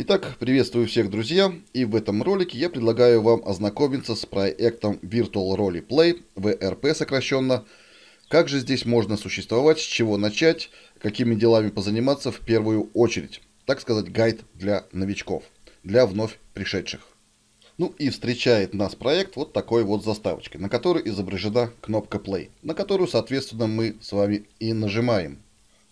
Итак, приветствую всех, друзья, и в этом ролике я предлагаю вам ознакомиться с проектом Virtual Role Play, VRP сокращенно. Как же здесь можно существовать, с чего начать, какими делами позаниматься в первую очередь. Так сказать, гайд для новичков, для вновь пришедших. Ну и встречает нас проект вот такой вот заставочкой, на которой изображена кнопка Play, на которую, соответственно, мы с вами и нажимаем –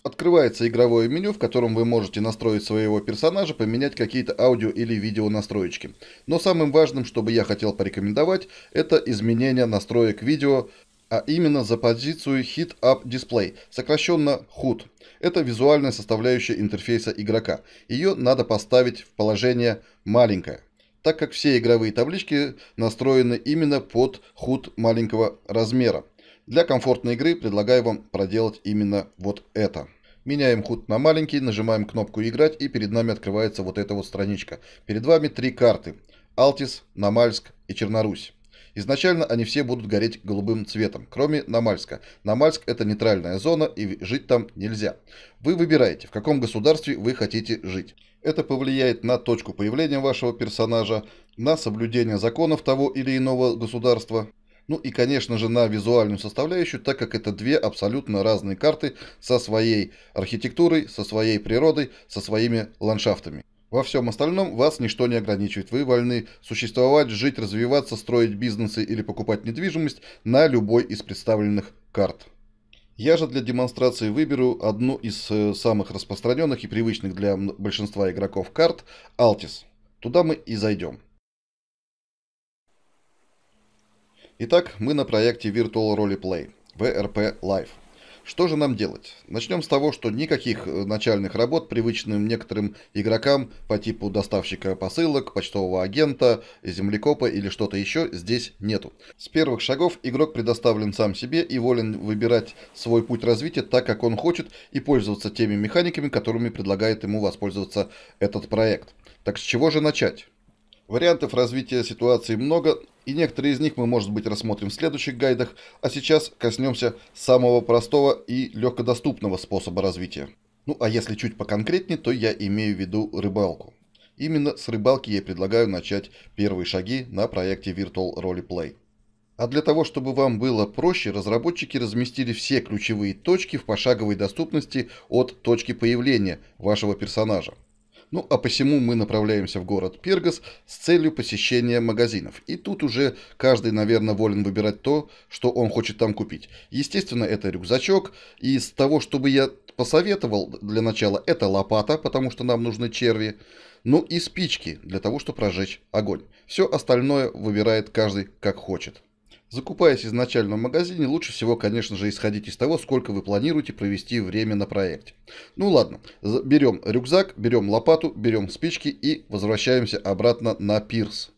Открывается игровое меню, в котором вы можете настроить своего персонажа, поменять какие-то аудио или видео настроечки. Но самым важным, что бы я хотел порекомендовать, это изменение настроек видео, а именно за позицию Hit Up Display, сокращенно HUD. Это визуальная составляющая интерфейса игрока. Ее надо поставить в положение «маленькое» так как все игровые таблички настроены именно под HUD маленького размера. Для комфортной игры предлагаю вам проделать именно вот это. Меняем худ на маленький, нажимаем кнопку «Играть» и перед нами открывается вот эта вот страничка. Перед вами три карты. Алтис, Намальск и Чернорусь. Изначально они все будут гореть голубым цветом, кроме Намальска. Намальск это нейтральная зона и жить там нельзя. Вы выбираете, в каком государстве вы хотите жить. Это повлияет на точку появления вашего персонажа, на соблюдение законов того или иного государства, ну и, конечно же, на визуальную составляющую, так как это две абсолютно разные карты со своей архитектурой, со своей природой, со своими ландшафтами. Во всем остальном вас ничто не ограничивает. Вы вольны существовать, жить, развиваться, строить бизнесы или покупать недвижимость на любой из представленных карт. Я же для демонстрации выберу одну из э, самых распространенных и привычных для большинства игроков карт – Altis. Туда мы и зайдем. Итак, мы на проекте Virtual Roleplay, VRP Live. Что же нам делать? Начнем с того, что никаких э, начальных работ, привычным некоторым игрокам по типу доставщика посылок, почтового агента, землекопа или что-то еще, здесь нету. С первых шагов игрок предоставлен сам себе и волен выбирать свой путь развития так, как он хочет, и пользоваться теми механиками, которыми предлагает ему воспользоваться этот проект. Так с чего же начать? Вариантов развития ситуации много, и некоторые из них мы, может быть, рассмотрим в следующих гайдах, а сейчас коснемся самого простого и легкодоступного способа развития. Ну а если чуть поконкретнее, то я имею в виду рыбалку. Именно с рыбалки я предлагаю начать первые шаги на проекте Virtual Roleplay. А для того, чтобы вам было проще, разработчики разместили все ключевые точки в пошаговой доступности от точки появления вашего персонажа. Ну а посему мы направляемся в город Пиргас с целью посещения магазинов. И тут уже каждый, наверное, волен выбирать то, что он хочет там купить. Естественно, это рюкзачок. из того, чтобы я посоветовал для начала, это лопата, потому что нам нужны черви. Ну и спички для того, чтобы прожечь огонь. Все остальное выбирает каждый как хочет. Закупаясь изначально в магазине, лучше всего, конечно же, исходить из того, сколько вы планируете провести время на проекте. Ну ладно, берем рюкзак, берем лопату, берем спички и возвращаемся обратно на пирс.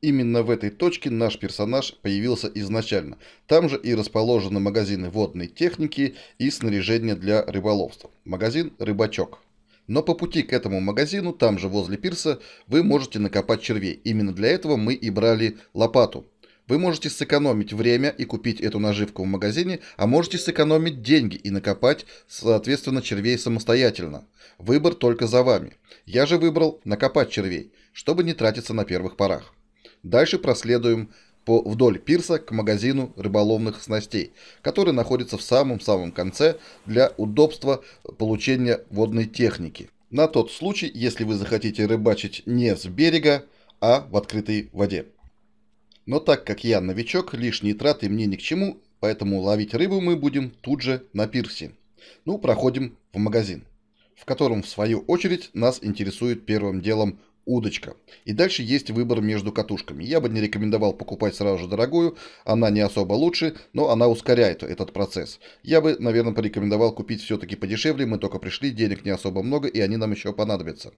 Именно в этой точке наш персонаж появился изначально. Там же и расположены магазины водной техники и снаряжения для рыболовства. Магазин «Рыбачок». Но по пути к этому магазину, там же возле пирса, вы можете накопать червей. Именно для этого мы и брали лопату. Вы можете сэкономить время и купить эту наживку в магазине, а можете сэкономить деньги и накопать, соответственно, червей самостоятельно. Выбор только за вами. Я же выбрал накопать червей, чтобы не тратиться на первых порах. Дальше проследуем по вдоль пирса к магазину рыболовных снастей, который находится в самом-самом конце для удобства получения водной техники. На тот случай, если вы захотите рыбачить не с берега, а в открытой воде. Но так как я новичок, лишние траты мне ни к чему, поэтому ловить рыбу мы будем тут же на пирсе. Ну, проходим в магазин, в котором, в свою очередь, нас интересует первым делом удочка. И дальше есть выбор между катушками. Я бы не рекомендовал покупать сразу же дорогую, она не особо лучше, но она ускоряет этот процесс. Я бы, наверное, порекомендовал купить все-таки подешевле, мы только пришли, денег не особо много, и они нам еще понадобятся.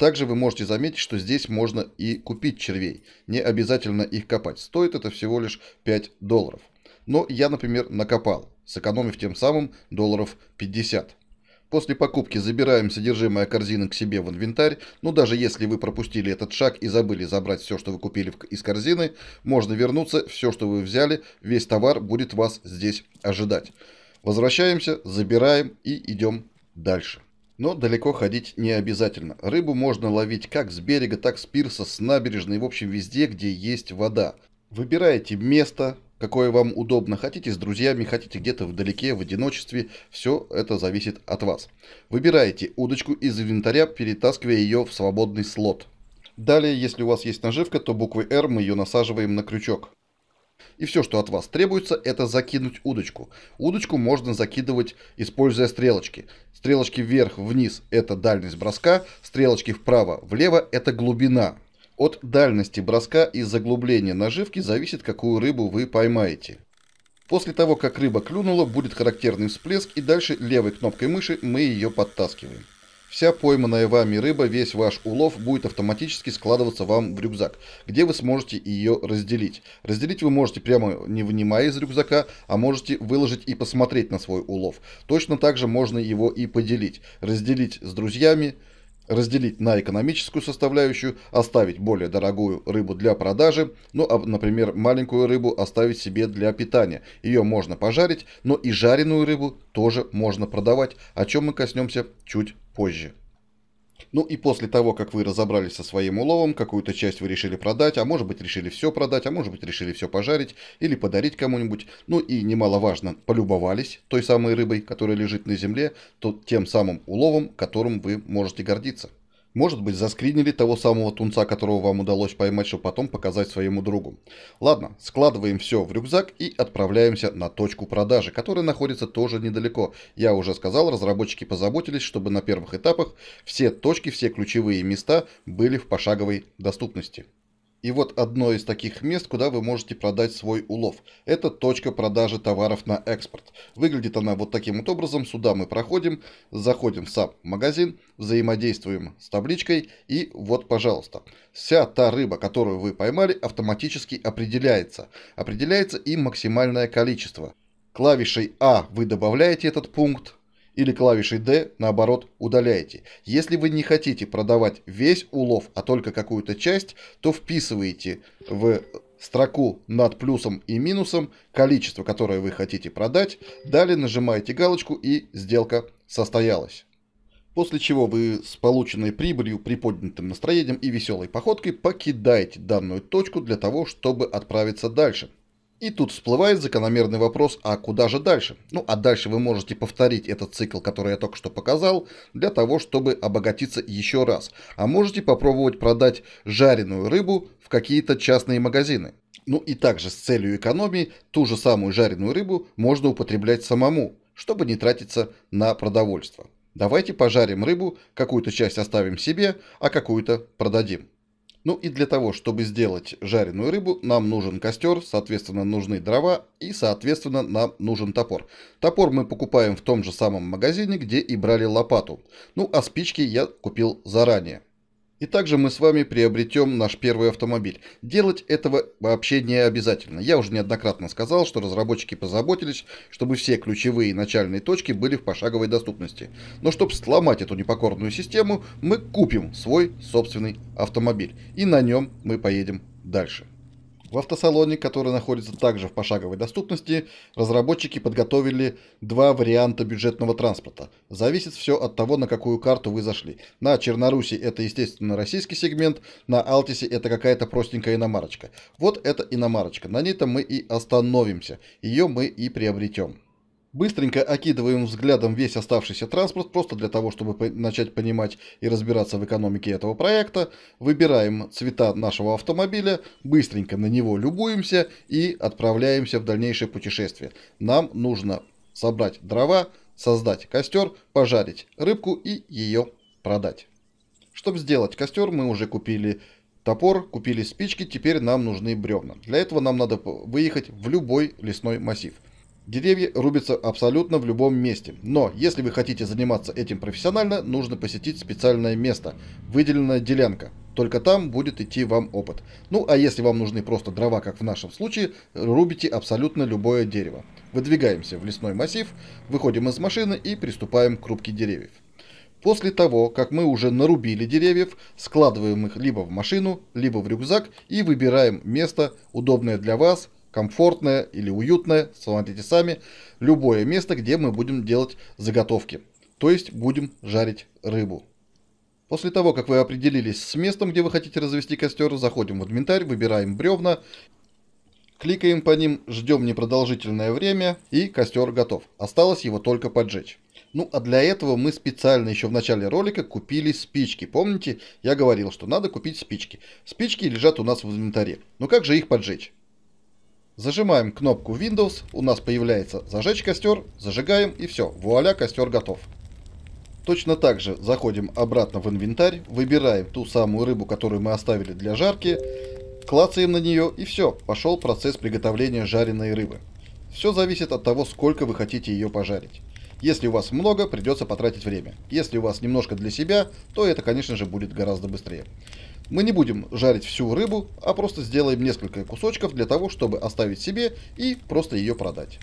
Также вы можете заметить, что здесь можно и купить червей. Не обязательно их копать. Стоит это всего лишь 5 долларов. Но я, например, накопал, сэкономив тем самым долларов 50. После покупки забираем содержимое корзины к себе в инвентарь, но ну, даже если вы пропустили этот шаг и забыли забрать все, что вы купили из корзины, можно вернуться, все, что вы взяли, весь товар будет вас здесь ожидать. Возвращаемся, забираем и идем дальше. Но далеко ходить не обязательно. Рыбу можно ловить как с берега, так с пирса, с набережной, в общем везде, где есть вода. Выбирайте место, какое вам удобно. Хотите с друзьями, хотите где-то вдалеке, в одиночестве. Все это зависит от вас. Выбирайте удочку из инвентаря, перетаскивая ее в свободный слот. Далее, если у вас есть наживка, то буквой R мы ее насаживаем на крючок. И все, что от вас требуется, это закинуть удочку. Удочку можно закидывать, используя стрелочки. Стрелочки вверх-вниз – это дальность броска, стрелочки вправо-влево – это глубина. От дальности броска и заглубления наживки зависит, какую рыбу вы поймаете. После того, как рыба клюнула, будет характерный всплеск, и дальше левой кнопкой мыши мы ее подтаскиваем. Вся пойманная вами рыба, весь ваш улов будет автоматически складываться вам в рюкзак, где вы сможете ее разделить. Разделить вы можете прямо не вынимая из рюкзака, а можете выложить и посмотреть на свой улов. Точно так же можно его и поделить. Разделить с друзьями, разделить на экономическую составляющую, оставить более дорогую рыбу для продажи, ну, а, например, маленькую рыбу оставить себе для питания. Ее можно пожарить, но и жареную рыбу тоже можно продавать, о чем мы коснемся чуть позже. Ну и после того, как вы разобрались со своим уловом, какую-то часть вы решили продать, а может быть решили все продать, а может быть решили все пожарить или подарить кому-нибудь. Ну и немаловажно, полюбовались той самой рыбой, которая лежит на земле, то тем самым уловом, которым вы можете гордиться. Может быть, заскринили того самого тунца, которого вам удалось поймать, чтобы потом показать своему другу. Ладно, складываем все в рюкзак и отправляемся на точку продажи, которая находится тоже недалеко. Я уже сказал, разработчики позаботились, чтобы на первых этапах все точки, все ключевые места были в пошаговой доступности. И вот одно из таких мест, куда вы можете продать свой улов. Это точка продажи товаров на экспорт. Выглядит она вот таким вот образом. Сюда мы проходим, заходим в сам магазин, взаимодействуем с табличкой. И вот, пожалуйста, вся та рыба, которую вы поймали, автоматически определяется. Определяется и максимальное количество. Клавишей А вы добавляете этот пункт, или клавишей D, наоборот, удаляете. Если вы не хотите продавать весь улов, а только какую-то часть, то вписываете в строку над плюсом и минусом количество, которое вы хотите продать, далее нажимаете галочку и сделка состоялась. После чего вы с полученной прибылью, приподнятым настроением и веселой походкой покидаете данную точку для того, чтобы отправиться дальше. И тут всплывает закономерный вопрос, а куда же дальше? Ну а дальше вы можете повторить этот цикл, который я только что показал, для того, чтобы обогатиться еще раз. А можете попробовать продать жареную рыбу в какие-то частные магазины. Ну и также с целью экономии ту же самую жареную рыбу можно употреблять самому, чтобы не тратиться на продовольство. Давайте пожарим рыбу, какую-то часть оставим себе, а какую-то продадим. Ну и для того, чтобы сделать жареную рыбу, нам нужен костер, соответственно, нужны дрова и, соответственно, нам нужен топор. Топор мы покупаем в том же самом магазине, где и брали лопату. Ну а спички я купил заранее. И также мы с вами приобретем наш первый автомобиль. Делать этого вообще не обязательно. Я уже неоднократно сказал, что разработчики позаботились, чтобы все ключевые и начальные точки были в пошаговой доступности. Но чтобы сломать эту непокорную систему, мы купим свой собственный автомобиль. И на нем мы поедем дальше. В автосалоне, который находится также в пошаговой доступности, разработчики подготовили два варианта бюджетного транспорта. Зависит все от того, на какую карту вы зашли. На Черноруси это, естественно, российский сегмент, на Алтисе это какая-то простенькая иномарочка. Вот эта иномарочка, на ней-то мы и остановимся, ее мы и приобретем. Быстренько окидываем взглядом весь оставшийся транспорт, просто для того, чтобы начать понимать и разбираться в экономике этого проекта. Выбираем цвета нашего автомобиля, быстренько на него любуемся и отправляемся в дальнейшее путешествие. Нам нужно собрать дрова, создать костер, пожарить рыбку и ее продать. Чтобы сделать костер, мы уже купили топор, купили спички, теперь нам нужны бревна. Для этого нам надо выехать в любой лесной массив – Деревья рубятся абсолютно в любом месте, но если вы хотите заниматься этим профессионально, нужно посетить специальное место, выделенная делянка. Только там будет идти вам опыт. Ну а если вам нужны просто дрова, как в нашем случае, рубите абсолютно любое дерево. Выдвигаемся в лесной массив, выходим из машины и приступаем к рубке деревьев. После того, как мы уже нарубили деревьев, складываем их либо в машину, либо в рюкзак и выбираем место, удобное для вас, комфортное или уютное, смотрите сами, любое место, где мы будем делать заготовки, то есть будем жарить рыбу. После того, как вы определились с местом, где вы хотите развести костер, заходим в инвентарь, выбираем бревна, кликаем по ним, ждем непродолжительное время и костер готов. Осталось его только поджечь. Ну а для этого мы специально еще в начале ролика купили спички. Помните, я говорил, что надо купить спички. Спички лежат у нас в инвентаре. Но ну, как же их поджечь? Зажимаем кнопку Windows, у нас появляется «Зажечь костер», зажигаем и все, вуаля, костер готов. Точно так же заходим обратно в инвентарь, выбираем ту самую рыбу, которую мы оставили для жарки, клацаем на нее и все, пошел процесс приготовления жареной рыбы. Все зависит от того, сколько вы хотите ее пожарить. Если у вас много, придется потратить время. Если у вас немножко для себя, то это, конечно же, будет гораздо быстрее. Мы не будем жарить всю рыбу, а просто сделаем несколько кусочков для того, чтобы оставить себе и просто ее продать.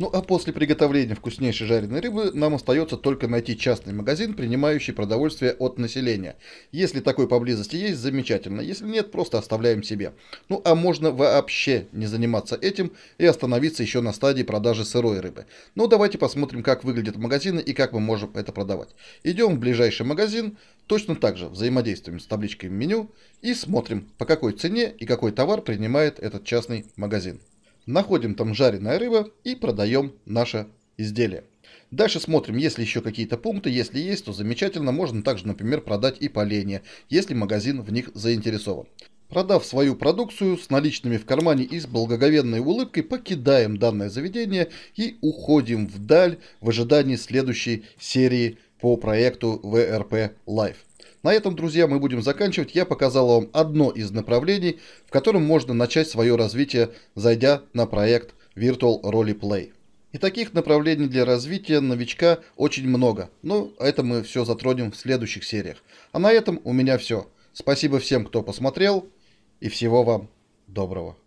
Ну а после приготовления вкуснейшей жареной рыбы нам остается только найти частный магазин, принимающий продовольствие от населения. Если такой поблизости есть, замечательно. Если нет, просто оставляем себе. Ну а можно вообще не заниматься этим и остановиться еще на стадии продажи сырой рыбы. Но ну, давайте посмотрим, как выглядят магазины и как мы можем это продавать. Идем в ближайший магазин, точно так же взаимодействуем с табличкой меню и смотрим, по какой цене и какой товар принимает этот частный магазин находим там жареная рыба и продаем наше изделие. Дальше смотрим, есть ли еще какие-то пункты, если есть, то замечательно, можно также, например, продать и поленья, если магазин в них заинтересован. Продав свою продукцию с наличными в кармане и с благоговенной улыбкой, покидаем данное заведение и уходим вдаль в ожидании следующей серии по проекту VRP Life. На этом, друзья, мы будем заканчивать. Я показал вам одно из направлений, в котором можно начать свое развитие, зайдя на проект Virtual Roleplay. И таких направлений для развития новичка очень много, но ну, это мы все затронем в следующих сериях. А на этом у меня все. Спасибо всем, кто посмотрел, и всего вам доброго.